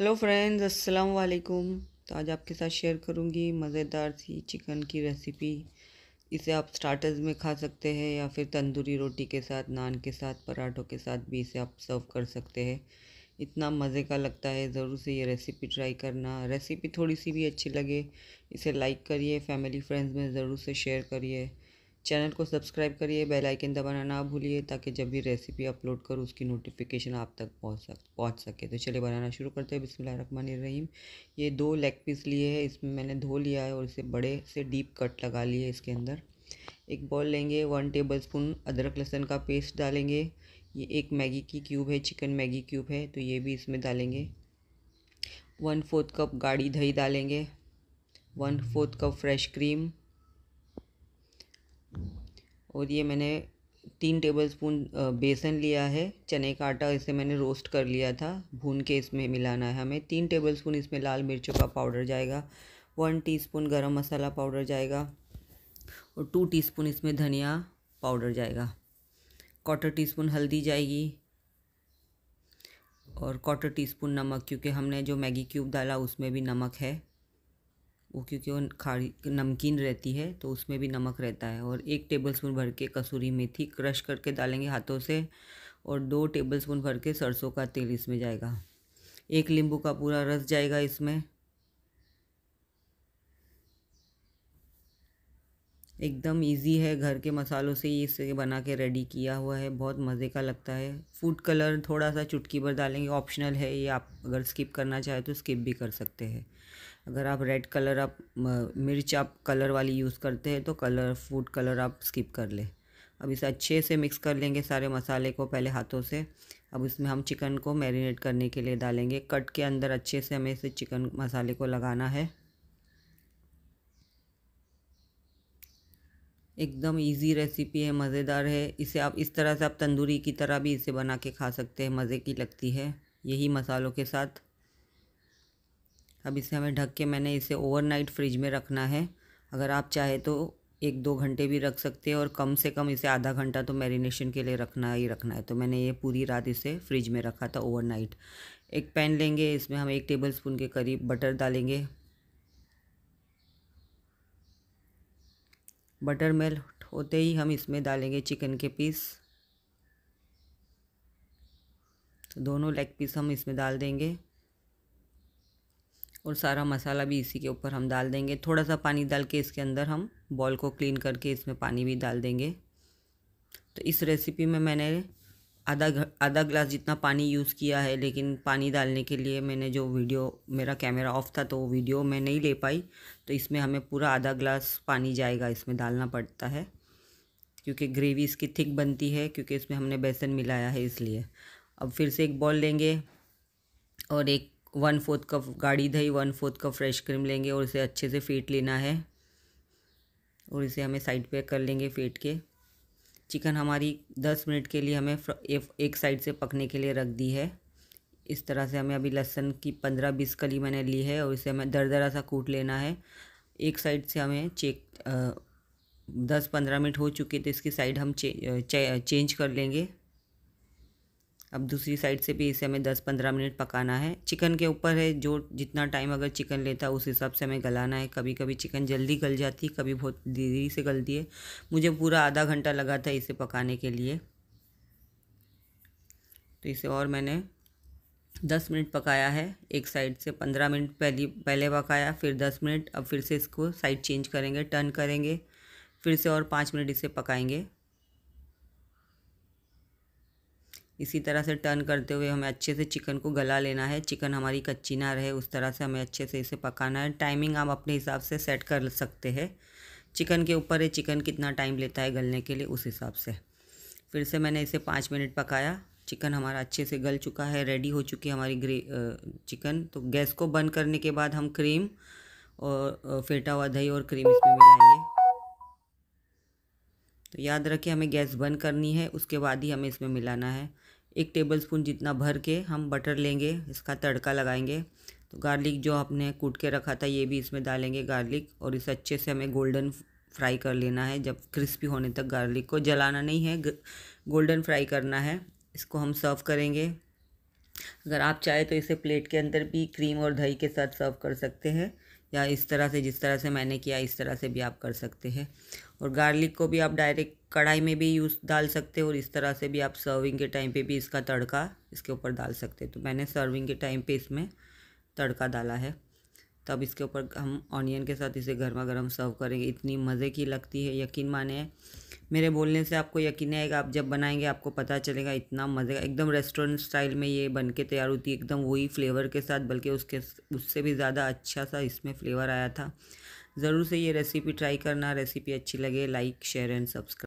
hello friends अस्सलाम वालेकुम तो आज आपके साथ शेयर करूंगी मज़ेदार सी चिकन की रेसिपी इसे आप स्टार्टर्स में खा सकते हैं या फिर तंदूरी रोटी के साथ नान के साथ पराठों के साथ भी इसे आप सर्व कर सकते हैं इतना मज़े का लगता है ज़रूर से ये रेसिपी ट्राई करना रेसिपी थोड़ी सी भी अच्छी लगे इसे लाइक करिए फैमिली फ्रेंड्स में ज़रूर से शेयर करिए चैनल को सब्सक्राइब करिए बेल आइकन दबाना ना भूलिए ताकि जब भी रेसिपी अपलोड करूँ उसकी नोटिफिकेशन आप तक पहुँच सक पहुँच सके तो चलिए बनाना शुरू करते हैं बिस्मिल्लाह रहीम ये दो लेग पीस लिए है इसमें मैंने धो लिया है और इसे बड़े से डीप कट लगा लिए इसके अंदर एक बॉल लेंगे वन टेबल स्पून अदरक लहसुन का पेस्ट डालेंगे ये एक मैगी की क्यूब है चिकन मैगी क्यूब है तो ये भी इसमें डालेंगे वन फोर्थ कप गाढ़ी दही डालेंगे one fourth cup fresh cream और ये मैंने तीन टेबलस्पून बेसन लिया है चने का आटा इसे मैंने रोस्ट कर लिया था भून के इसमें मिलाना है हमें तीन टेबलस्पून इसमें लाल मिर्चों का पाउडर जाएगा वन टीस्पून गरम मसाला पाउडर जाएगा और टू टीस्पून इसमें धनिया पाउडर जाएगा क्वार्टर टीस्पून हल्दी जाएगी और क्वार्टर टीस्पून नमक क्योंकि हमने जो मैगी क्यूब डाला उसमें भी नमक है वो क्योंकि वो खारी नमकीन रहती है तो उसमें भी नमक रहता है और एक टेबलस्पून भर के कसूरी मेथी क्रश करके डालेंगे हाथों से और दो टेबलस्पून भर के सरसों का तेल इसमें जाएगा एक नींबू का पूरा रस जाएगा इसमें एकदम इजी है घर के मसालों से ही इसे बना के रेडी किया हुआ है बहुत मज़े का लगता है फूड कलर थोड़ा सा चुटकी भर डालेंगे ऑप्शनल है ये आप अगर स्किप करना चाहे तो स्किप भी कर सकते हैं अगर आप रेड कलर आप मिर्च आप कलर वाली यूज़ करते हैं तो कलर फूड कलर आप स्किप कर लें अब इसे अच्छे से मिक्स कर लेंगे सारे मसाले को पहले हाथों से अब इसमें हम चिकन को मैरिनेट करने के लिए डालेंगे कट के अंदर अच्छे से हमें इसे चिकन मसाले को लगाना है एकदम इजी रेसिपी है मज़ेदार है इसे आप इस तरह से आप तंदूरी की तरह भी इसे बना के खा सकते हैं मज़े की लगती है यही मसालों के साथ अब इसे हमें ढक के मैंने इसे ओवरनाइट फ्रिज में रखना है अगर आप चाहे तो एक दो घंटे भी रख सकते हैं और कम से कम इसे आधा घंटा तो मैरिनेशन के लिए रखना ही रखना है तो मैंने ये पूरी रात इसे फ्रिज में रखा था ओवरनाइट एक पैन लेंगे इसमें हम एक टेबल स्पून के करीब बटर डालेंगे बटर मेल्ट होते ही हम इसमें डालेंगे चिकन के पीस तो दोनों लेग पीस हम इसमें डाल देंगे और सारा मसाला भी इसी के ऊपर हम डाल देंगे थोड़ा सा पानी डाल के इसके अंदर हम बॉल को क्लीन करके इसमें पानी भी डाल देंगे तो इस रेसिपी में मैंने आधा आधा ग्लास जितना पानी यूज़ किया है लेकिन पानी डालने के लिए मैंने जो वीडियो मेरा कैमरा ऑफ था तो वो वीडियो मैं नहीं ले पाई तो इसमें हमें पूरा आधा ग्लास पानी जाएगा इसमें डालना पड़ता है क्योंकि ग्रेवी इसकी थिक बनती है क्योंकि इसमें हमने बेसन मिलाया है इसलिए अब फिर से एक बॉल लेंगे और एक वन फोर्थ कप गाढ़ी दही one fourth cup fresh cream लेंगे और इसे अच्छे से फेंट लेना है और इसे हमें साइड पे कर लेंगे फेंट के चिकन हमारी दस मिनट के लिए हमें एक साइड से पकने के लिए रख दी है इस तरह से हमें अभी लहसन की पंद्रह बीस कली मैंने ली है और इसे हमें दर दरा सा कूट लेना है एक साइड से हमें चेक दस पंद्रह मिनट हो चुके तो इसकी साइड हम चे, चे, चेंज कर लेंगे अब दूसरी साइड से भी इसे हमें 10-15 मिनट पकाना है चिकन के ऊपर है जो जितना टाइम अगर चिकन लेता है उस हिसाब से हमें गलाना है कभी कभी चिकन जल्दी गल जाती कभी बहुत देरी से गलती है मुझे पूरा आधा घंटा लगा था इसे पकाने के लिए तो इसे और मैंने दस मिनट पकाया है एक साइड से पंद्रह मिनट पहली पहले पकाया फिर दस मिनट अब फिर से इसको साइड चेंज करेंगे टर्न करेंगे फिर से और पाँच मिनट इसे पकाएंगे इसी तरह से टर्न करते हुए हमें अच्छे से चिकन को गला लेना है चिकन हमारी कच्ची ना रहे उस तरह से हमें अच्छे से इसे पकाना है टाइमिंग आप अपने हिसाब से सेट कर सकते हैं चिकन के ऊपर है चिकन कितना टाइम लेता है गलने के लिए उस हिसाब से फिर से मैंने इसे पाँच मिनट पकाया चिकन हमारा अच्छे से गल चुका है रेडी हो चुकी है हमारी ग्रे चिकन तो गैस को बंद करने के बाद हम क्रीम और फेटा हुआ दही और क्रीम इसमें मिलाएंगे तो याद रखिए हमें गैस बंद करनी है उसके बाद ही हमें इसमें मिलाना है एक टेबलस्पून जितना भर के हम बटर लेंगे इसका तड़का लगाएंगे तो गार्लिक जो आपने कूट के रखा था ये भी इसमें डालेंगे गार्लिक और इसे अच्छे से हमें गोल्डन फ्राई कर लेना है जब क्रिस्पी होने तक गार्लिक को जलाना नहीं है गोल्डन फ्राई करना है इसको हम सर्व करेंगे अगर आप चाहे तो इसे प्लेट के अंदर भी क्रीम और दही के साथ सर्व कर सकते हैं या इस तरह से जिस तरह से मैंने किया इस तरह से भी आप कर सकते हैं और गार्लिक को भी आप डायरेक्ट कढ़ाई में भी यूज़ डाल सकते हो और इस तरह से भी आप सर्विंग के टाइम पे भी इसका तड़का इसके ऊपर डाल सकते हैं तो मैंने सर्विंग के टाइम पे इसमें तड़का डाला है तो अब इसके ऊपर हम ऑनियन के साथ इसे गर्मा गर्म सर्व करेंगे इतनी मज़े की लगती है यकीन माने मेरे बोलने से आपको यकीन आएगा आप जब बनाएंगे आपको पता चलेगा इतना मज़े का एकदम रेस्टोरेंट स्टाइल में ये बन के तैयार होती है एकदम वही फ्लेवर के साथ बल्कि उसके उससे भी ज़्यादा अच्छा सा इसमें फ्लेवर आया था ज़रूर से ये रेसिपी ट्राई करना रेसिपी अच्छी लगे लाइक शेयर एंड सब्सक्राइब